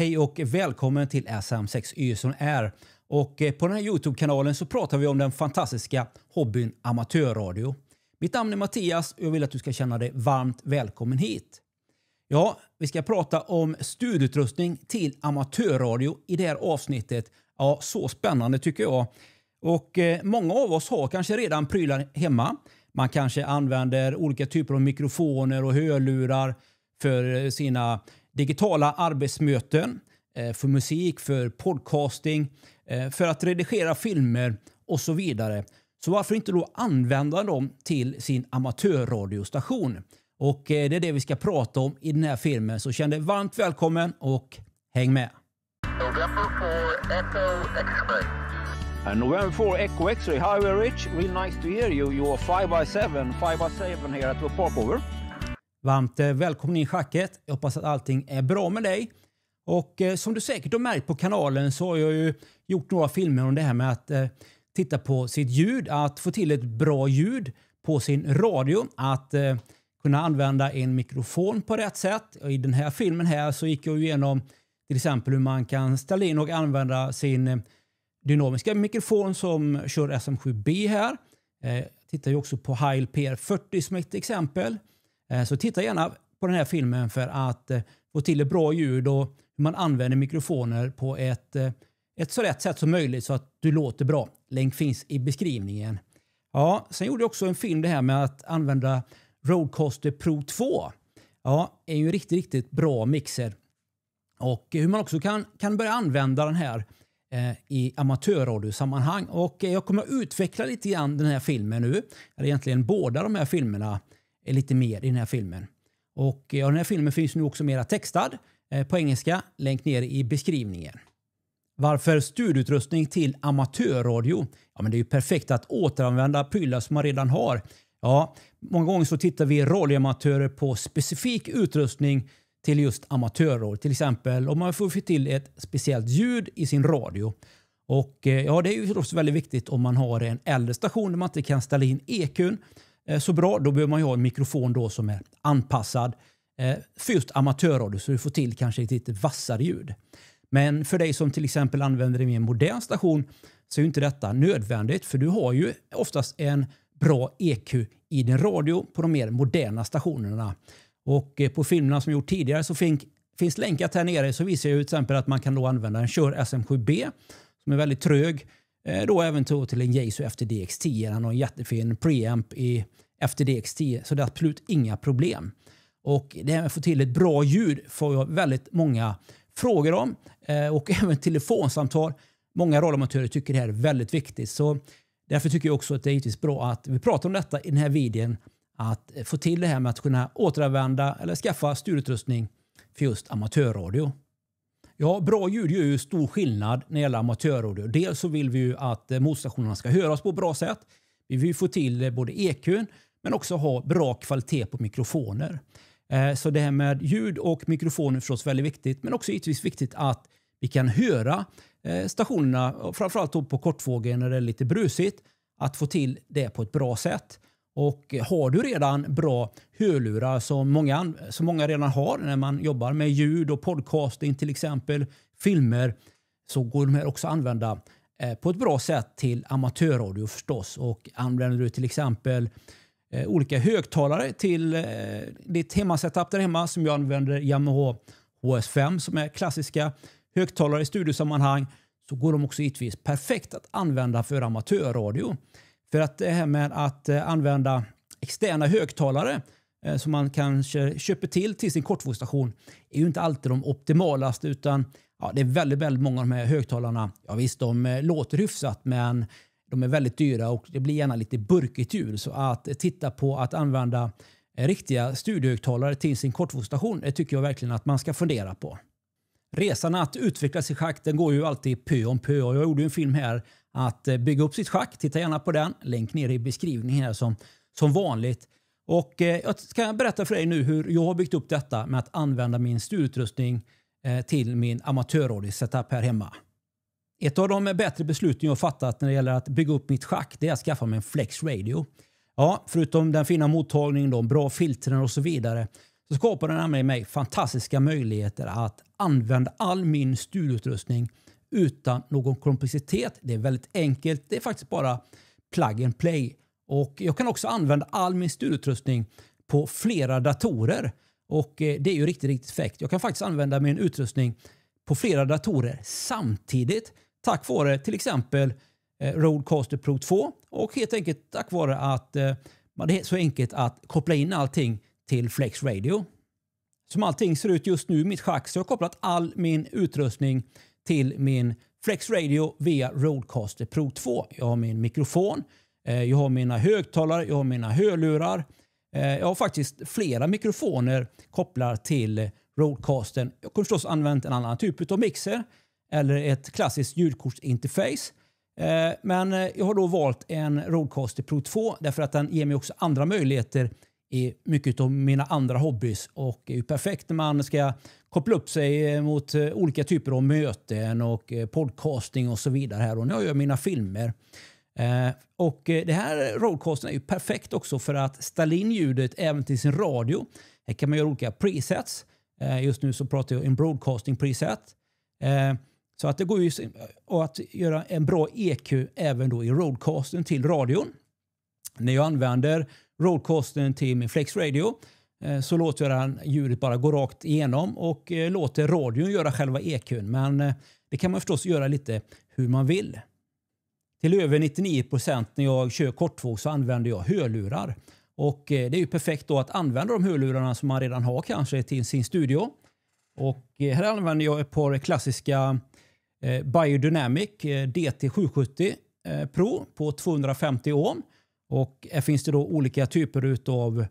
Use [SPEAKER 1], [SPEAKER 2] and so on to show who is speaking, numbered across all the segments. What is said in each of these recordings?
[SPEAKER 1] Hej och välkommen till SM6 y som är Och eh, på den här Youtube-kanalen så pratar vi om den fantastiska hobbyn amatörradio. Mitt namn är Mattias och jag vill att du ska känna dig varmt välkommen hit. Ja, vi ska prata om studieutrustning till amatörradio i det här avsnittet. Ja, så spännande tycker jag. Och eh, många av oss har kanske redan prylar hemma. Man kanske använder olika typer av mikrofoner och hörlurar för eh, sina digitala arbetsmöten, eh, för musik, för podcasting, eh, för att redigera filmer och så vidare. Så varför inte då använda dem till sin amatörradiostation? Och eh, det är det vi ska prata om i den här filmen. Så känn dig varmt välkommen och häng med! November 4 Echo X-ray. And November 4 Echo X-ray. Hi, Rich. Real nice to hear you. You are 5 x 7 5 x 7 here at the Park Over. Varmt eh, välkommen in i schacket. Jag hoppas att allting är bra med dig. Och eh, som du säkert har märkt på kanalen så har jag ju gjort några filmer om det här med att eh, titta på sitt ljud, att få till ett bra ljud på sin radio, att eh, kunna använda en mikrofon på rätt sätt. Och I den här filmen här så gick jag igenom till exempel hur man kan ställa in och använda sin eh, dynamiska mikrofon som kör SM7B här. Eh, jag tittar ju också på Heil PR40 som ett exempel. Eh, så titta gärna på den här filmen för att eh, få till ett bra ljud och hur man använder mikrofoner på ett, eh, ett så rätt sätt som möjligt så att du låter bra. Länk finns i beskrivningen. Ja, sen gjorde jag också en film det här med att använda Rodecaster Pro 2. Ja, är ju en riktigt, riktigt bra mixer. Och hur man också kan, kan börja använda den här i amatörradiosammanhang. Och jag kommer att utveckla lite grann den här filmen nu. Eller egentligen båda de här filmerna lite mer i den här filmen. Och eh, ja, den här filmen finns nu också mera textad eh, på engelska Länk ner i beskrivningen. Varför studioutrustning till amatörradio? Ja, men det är ju perfekt att återanvända prylar som man redan har. Ja, många gånger så tittar vi radioamatörer på specifik utrustning till just amatörradio. Till exempel om man får få till ett speciellt ljud i sin radio. Och eh, ja, det är ju förstås väldigt viktigt om man har en äldre station där man inte kan ställa in EQn Eh, så bra. Då behöver man ju ha en mikrofon då som är anpassad eh, för just amatörradio så du får till kanske ett lite vassare ljud. Men för dig som till exempel använder en mer modern station så är inte detta nödvändigt för du har ju oftast en bra EQ i din radio på de mer moderna stationerna. Och eh, på filmerna som jag gjort tidigare så finns länkat här nere så visar jag till exempel att man kan då använda en Kör SM7B som är väldigt trög Eh, då även tog till en Yaesu FTDX10. Han har en jättefin preamp i FTDX10 så det är absolut inga problem. Och det här med att få till ett bra ljud får jag väldigt många frågor om eh, och även telefonsamtal. Många radioamatörer tycker det här är väldigt viktigt så därför tycker jag också att det är givetvis bra att vi pratar om detta i den här videon. Att få till det här med att kunna återanvända eller skaffa studieutrustning för just amatörradio. Ja, bra ljud gör ju stor skillnad när det gäller amatörradio. Dels så vill vi ju att eh, motstationerna ska höras på bra sätt. Vi vill få till eh, både EQn men också ha bra kvalitet på mikrofoner. Eh, så det här med ljud och mikrofoner är förstås väldigt viktigt, men också givetvis viktigt att vi kan höra stationerna, framförallt på kortvågen när det är lite brusigt, att få till det på ett bra sätt. Och har du redan bra hörlurar som många, som många redan har när man jobbar med ljud och podcasting till exempel, filmer, så går de här också att använda eh, på ett bra sätt till amatörradio förstås. Och använder du till exempel eh, olika högtalare till eh, ditt hemmasetup där hemma som jag använder Yamaha HS5 som är klassiska högtalare i studiosammanhang så går de också givetvis perfekt att använda för amatörradio. För att det här med att eh, använda externa högtalare eh, som man kanske köper till till sin kortvågsstation är ju inte alltid de optimalaste utan ja, det är väldigt, väldigt många av de här högtalarna. Ja, visst, de eh, låter hyfsat men de är väldigt dyra och det blir gärna lite burkigt ljud. Så att titta på att använda riktiga studiohögtalare till sin kortvågsstation, tycker jag verkligen att man ska fundera på resan att utvecklas i schack den går ju alltid pö om pö. Och jag gjorde en film här att eh, bygga upp sitt schack. Titta gärna på den. Länk nere i beskrivningen här som, som vanligt. Och eh, jag ska berätta för dig nu hur jag har byggt upp detta med att använda min studioutrustning eh, till min amatörradio-setup här hemma. Ett av de bättre besluten jag fattat när det gäller att bygga upp mitt schack det är att skaffa mig en Flex Radio. Ja, förutom den fina mottagningen, de bra filtren och så vidare så skapar den nämligen mig fantastiska möjligheter att använda all min studioutrustning utan någon komplexitet. Det är väldigt enkelt. Det är faktiskt bara plug and play. Och jag kan också använda all min studioutrustning på flera datorer. Och eh, det är ju riktigt, riktigt fräckt. Jag kan faktiskt använda min utrustning på flera datorer samtidigt tack vare till exempel eh, Roadcaster Pro 2 och helt enkelt tack vare att eh, det är så enkelt att koppla in allting till Flex Radio. Som allting ser ut just nu i mitt schack så har jag kopplat all min utrustning till min Flex Radio via Roadcaster Pro 2. Jag har min mikrofon, eh, jag har mina högtalare, jag har mina hörlurar. Eh, jag har faktiskt flera mikrofoner kopplade till Roadcastern. Jag kunde förstås använt en annan typ av mixer eller ett klassiskt ljudkortsinterface. Eh, men jag har då valt en Roadcaster Pro 2 därför att den ger mig också andra möjligheter i mycket av mina andra hobbys och är ju perfekt när man ska koppla upp sig mot eh, olika typer av möten och eh, podcasting och så vidare här och när jag gör mina filmer. Eh, och det här roadcasten är ju perfekt också för att ställa in ljudet även till sin radio. Här kan man göra olika presets. Just nu så pratar jag om broadcasting preset. Så att det går ju att göra en bra EQ även då i roadcasten till radion. När jag använder roadcastern till min Flex Radio eh, så låter jag den, ljudet bara gå rakt igenom och eh, låter radion göra själva EQn. Men eh, det kan man förstås göra lite hur man vill. Till över 99 när jag kör kortvåg så använder jag hörlurar. Och det är ju perfekt då att använda de hörlurarna som man redan har kanske till sin studio. Och här använder jag ett par klassiska Biodynamic DT770 Pro på 250 ohm. Och här eh, finns det då olika typer utav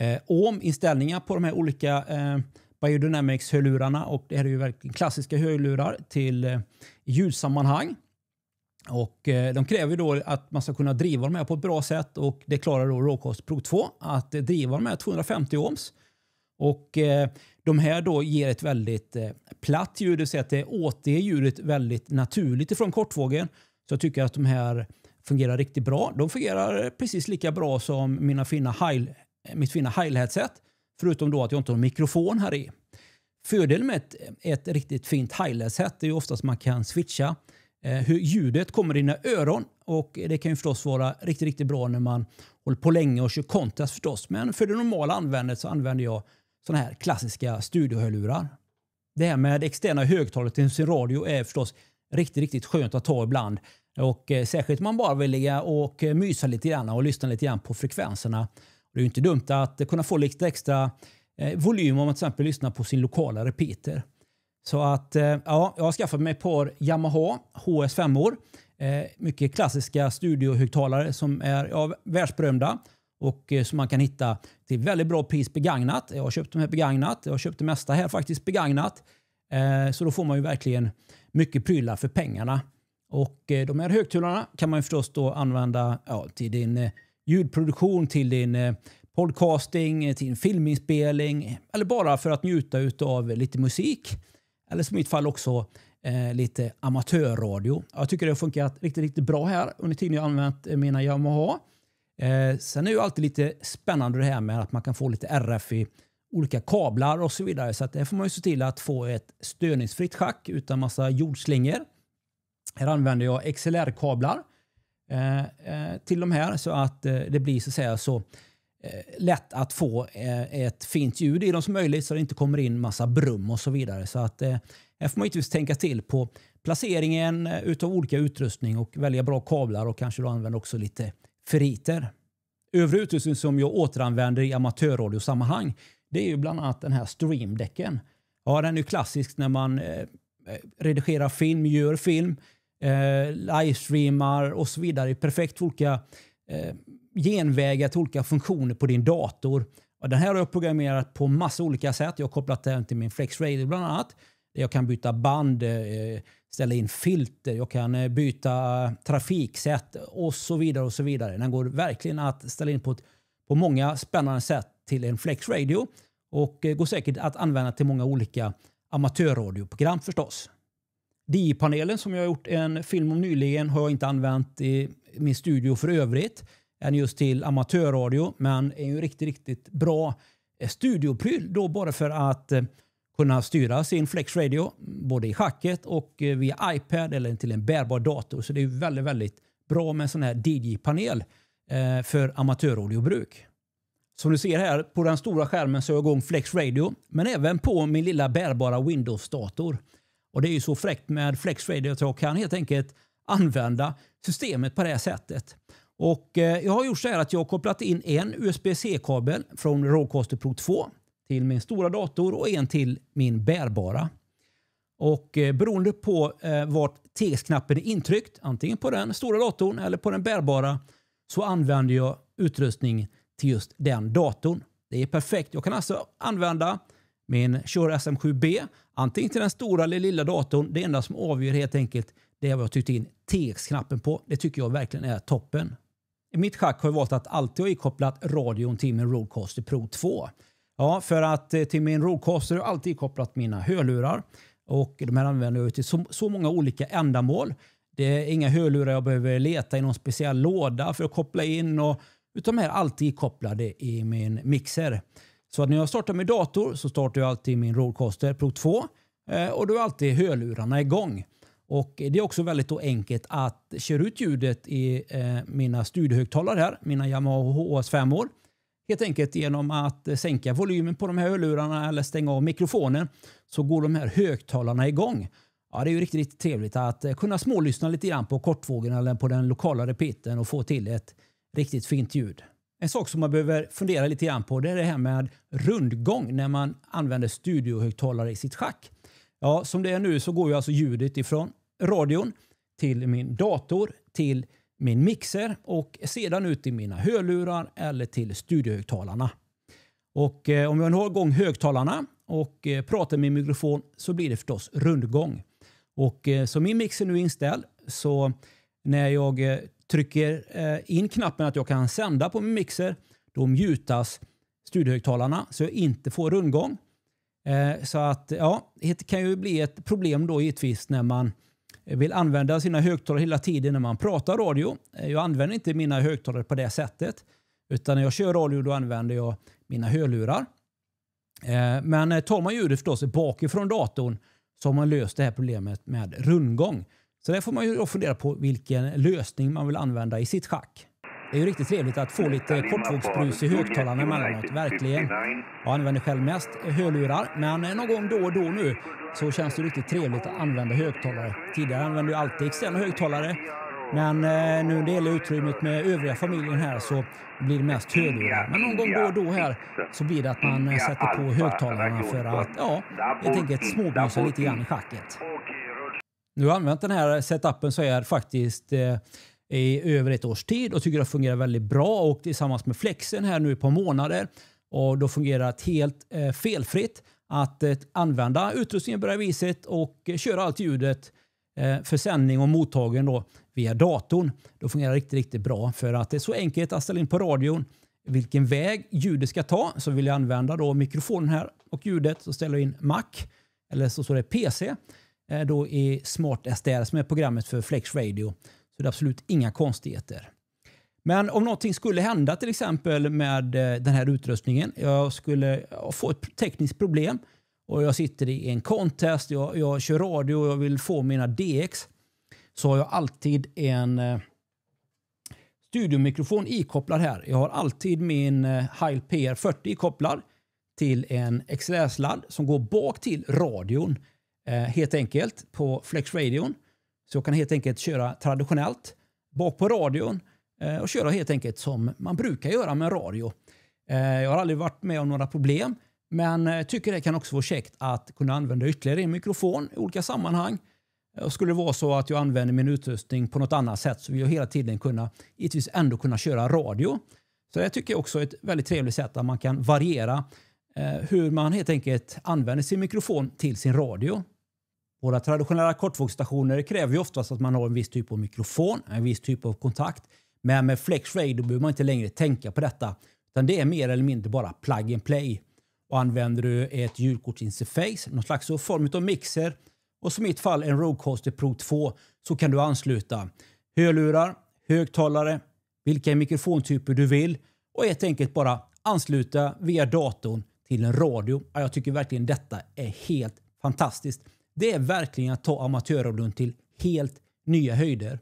[SPEAKER 1] eh, ohm-inställningar på de här olika eh, Biodynamics-hörlurarna. Och det här är ju verkligen klassiska hörlurar till eh, ljudsammanhang. Och eh, de kräver då att man ska kunna driva dem här på ett bra sätt och det klarar då Rawcast Pro 2 att eh, driva dem här 250 ohms. Och eh, de här då ger ett väldigt eh, platt ljud, det vill säga att det återger ljudet väldigt naturligt ifrån kortvågen. Så jag tycker att de här fungerar riktigt bra. De fungerar precis lika bra som mina fina heil, mitt fina Heil-headset. Förutom då att jag inte har en mikrofon här i. Fördelen med ett, ett riktigt fint Heil-headset är ju oftast att man kan switcha eh, hur ljudet kommer i dina öron. Och det kan ju förstås vara riktigt, riktigt bra när man håller på länge och kör kontrast förstås. Men för det normala användandet så använder jag sådana här klassiska studiohörlurar. Det här med externa högtalare till sin radio är förstås riktigt, riktigt skönt att ta ibland. Och eh, särskilt man bara vill ligga och eh, mysa lite grann och lyssna lite grann på frekvenserna. Det är ju inte dumt att kunna få lite extra eh, volym om man till exempel lyssnar på sin lokala repeater. Så att eh, ja, jag har skaffat mig ett par Yamaha HS 5 år. Mycket klassiska studiohögtalare som är ja, världsberömda och eh, som man kan hitta till väldigt bra pris begagnat. Jag har köpt de här begagnat. Jag har köpt det mesta här faktiskt begagnat. Så då får man ju verkligen mycket prylar för pengarna. Och eh, de här högtalarna kan man ju förstås då använda ja, till din eh, ljudproduktion, till din eh, podcasting, till din filminspelning eller bara för att njuta av lite musik. Eller som i mitt fall också eh, lite amatörradio. Jag tycker det har funkat riktigt, riktigt bra här under tiden jag använt mina Yamaha. Eh, sen är det ju alltid lite spännande det här med att man kan få lite RF i olika kablar och så vidare. Så att det får man ju se till att få ett störningsfritt schack utan massa jordslingor. Här använder jag XLR-kablar eh, eh, till de här så att eh, det blir så, att säga, så lätt att få ett fint ljud i dem som möjligt så det inte kommer in massa brum och så vidare. Så att här får man givetvis tänka till på placeringen utav olika utrustning och välja bra kablar och kanske då använda också lite ferriter. Övrig utrustning som jag återanvänder i amatörradiosammanhang det är ju bland annat den här streamdecken. Ja, den är ju klassisk när man eh, redigerar film, gör film eh, livestreamar och så vidare. Perfekt för olika eh, genvägar till olika funktioner på din dator. Och den här har jag programmerat på massa olika sätt. Jag har kopplat den till min Flex Radio bland annat. Jag kan byta band, eh, ställa in filter, jag kan eh, byta trafiksätt och så vidare. och så vidare. Den går verkligen att ställa in på, ett, på många spännande sätt till en Flex Radio och eh, går säkert att använda till många olika amatörradioprogram förstås. DI-panelen som jag har gjort en film om nyligen har jag inte använt i min studio för övrigt än just till amatörradio men är ju en riktigt, riktigt bra eh, studiopryl då bara för att eh, kunna styra sin Flex Radio både i schacket och eh, via iPad eller till en bärbar dator. Så det är väldigt, väldigt bra med en sån här DJ-panel för amatörradiobruk. Som du ser här på den stora skärmen så har jag igång Flex Radio men även på min lilla bärbara Windows-dator. Och det är ju så fräckt med Flex Radio att jag kan helt enkelt använda systemet på det här sättet. Och eh, jag har gjort så här att jag har kopplat in en USB-C-kabel från Rodecaster Pro 2 till min stora dator och en till min bärbara. Och eh, beroende på eh, vart TX-knappen är intryckt, antingen på den stora datorn eller på den bärbara, så använder jag utrustning till just den datorn. Det är perfekt. Jag kan alltså använda min Shure SM7B Antingen till den stora eller lilla datorn. Det enda som avgör helt enkelt det är vad jag tryckt in TX-knappen på. Det tycker jag verkligen är toppen. I mitt schack har jag valt att alltid ha ikopplat radion till min Roadcaster Pro 2. Ja, för att eh, till min Roadcaster har jag alltid kopplat mina hörlurar och de här använder jag till så, så många olika ändamål. Det är inga hörlurar jag behöver leta i någon speciell låda för att koppla in och utan de är alltid kopplade i min mixer. Så att när jag startar min dator så startar jag alltid min Rodecaster Pro 2 eh, och då är alltid hörlurarna igång. Och det är också väldigt enkelt att köra ut ljudet i eh, mina studiohögtalare här, mina Yamaha HS 5 år. Helt enkelt genom att sänka volymen på de här hörlurarna eller stänga av mikrofonen så går de här högtalarna igång. Ja, det är ju riktigt, riktigt trevligt att eh, kunna smålyssna lite grann på kortvågen eller på den lokala repeten och få till ett riktigt fint ljud. En sak som man behöver fundera lite grann på det är det här med rundgång när man använder studiohögtalare i sitt schack. Ja, som det är nu så går ju alltså ljudet ifrån radion till min dator, till min mixer och sedan ut i mina hörlurar eller till studiohögtalarna. Och eh, om jag har igång högtalarna och eh, pratar med mikrofon så blir det förstås rundgång. Och eh, så min mix är nu inställd så när jag trycker eh, in knappen att jag kan sända på min mixer, då mjutas studiohögtalarna så jag inte får rundgång. Eh, så att ja, det kan ju bli ett problem då givetvis när man vill använda sina högtalare hela tiden när man pratar radio. Eh, jag använder inte mina högtalare på det sättet. Utan när jag kör radio då använder jag mina hörlurar. Men tar man ljudet förstås bakifrån datorn så har man löst det här problemet med rundgång. Så där får man ju då fundera på vilken lösning man vill använda i sitt schack. Det är ju riktigt trevligt att få lite kortvågsbrus i högtalarna emellanåt, verkligen. Jag använder själv mest hörlurar, men någon gång då och då nu så känns det riktigt trevligt att använda högtalare. Tidigare använde jag alltid externa högtalare, men eh, nu när jag gäller utrymmet med övriga familjen här så blir det mest hörlurar. Men någon gång då och då här så blir det att man sätter på högtalarna för att, ja, helt enkelt småbrusa lite grann i schacket. Nu har jag använt den här setupen så är faktiskt eh, i över ett års tid och tycker det fungerar väldigt bra. Och tillsammans med flexen här nu ett par månader och då fungerar det helt eh, felfritt att eh, använda utrustningen på det här viset och köra allt ljudet eh, för sändning och mottagen då via datorn. Då fungerar det riktigt, riktigt bra för att det är så enkelt att ställa in på radion vilken väg ljudet ska ta. Så vill jag använda då mikrofonen här och ljudet så ställer jag in Mac eller så står det PC är då i Smart SDR som är programmet för Flex Radio. Så det är absolut inga konstigheter. Men om någonting skulle hända till exempel med eh, den här utrustningen. Jag skulle få ett tekniskt problem och jag sitter i en contest, jag, jag kör radio och jag vill få mina DX. Så har jag alltid en eh, studiomikrofon ikopplad här. Jag har alltid min eh, Heil PR40 ikopplad till en XLR-sladd som går bak till radion. Eh, helt enkelt på Flexradion. Så jag kan helt enkelt köra traditionellt bak på radion eh, och köra helt enkelt som man brukar göra med radio. Eh, jag har aldrig varit med om några problem men tycker det kan också vara käckt att kunna använda ytterligare en mikrofon i olika sammanhang. Och skulle det vara så att jag använder min utrustning på något annat sätt så vill jag hela tiden kunna, givetvis ändå kunna köra radio. Så det tycker jag också är ett väldigt trevligt sätt att man kan variera hur man helt enkelt använder sin mikrofon till sin radio. Våra traditionella kortvågsstationer kräver ju oftast att man har en viss typ av mikrofon, en viss typ av kontakt. Men med FlexRay då behöver man inte längre tänka på detta, utan det är mer eller mindre bara plug and play. Och använder du ett ljudkortsinterface, någon slags form av mixer och som i mitt fall en Rodecaster Pro 2 så kan du ansluta hörlurar, högtalare, vilka mikrofontyper du vill och helt enkelt bara ansluta via datorn till en radio. Jag tycker verkligen detta är helt fantastiskt det är verkligen att ta amatörradion till helt nya höjder.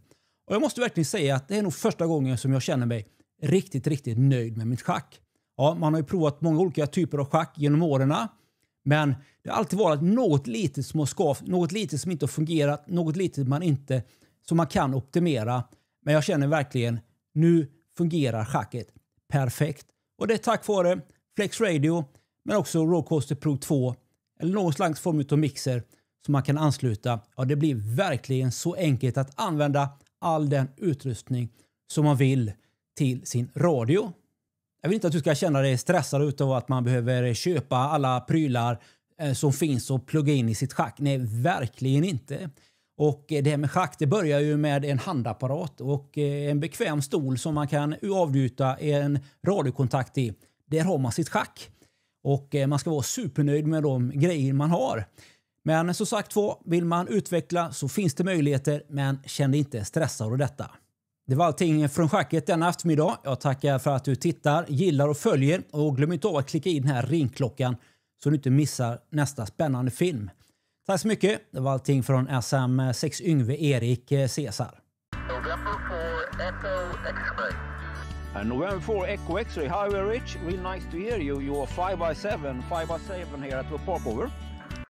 [SPEAKER 1] Och jag måste verkligen säga att det är nog första gången som jag känner mig riktigt, riktigt nöjd med mitt schack. Ja, man har ju provat många olika typer av schack genom åren. Men det har alltid varit något litet som har skavt, något litet som inte har fungerat, något litet man inte, som man kan optimera. Men jag känner verkligen nu fungerar schacket perfekt. Och det är tack vare Flex Radio men också Roadcaster Pro 2 eller någon slags form av mixer som man kan ansluta. Ja, det blir verkligen så enkelt att använda all den utrustning som man vill till sin radio. Jag vill inte att du ska känna dig stressad av att man behöver köpa alla prylar eh, som finns och plugga in i sitt schack. Nej, verkligen inte. Och eh, det här med schack, det börjar ju med en handapparat och eh, en bekväm stol som man kan avnjuta en radiokontakt i. Där har man sitt schack. Och man ska vara supernöjd med de grejer man har. Men som sagt var, vill man utveckla så finns det möjligheter men känn dig inte stressad av detta. Det var allting från schacket denna eftermiddag. Jag tackar för att du tittar, gillar och följer och glöm inte av att klicka i den här ringklockan så du inte missar nästa spännande film. Tack så mycket. Det var allting från SM6 Yngve Erik eh, Cesar. November 4 Echo X-ray, Highway Rich, real nice to hear you. You're 5 x 7 5 x 7 here at the popover.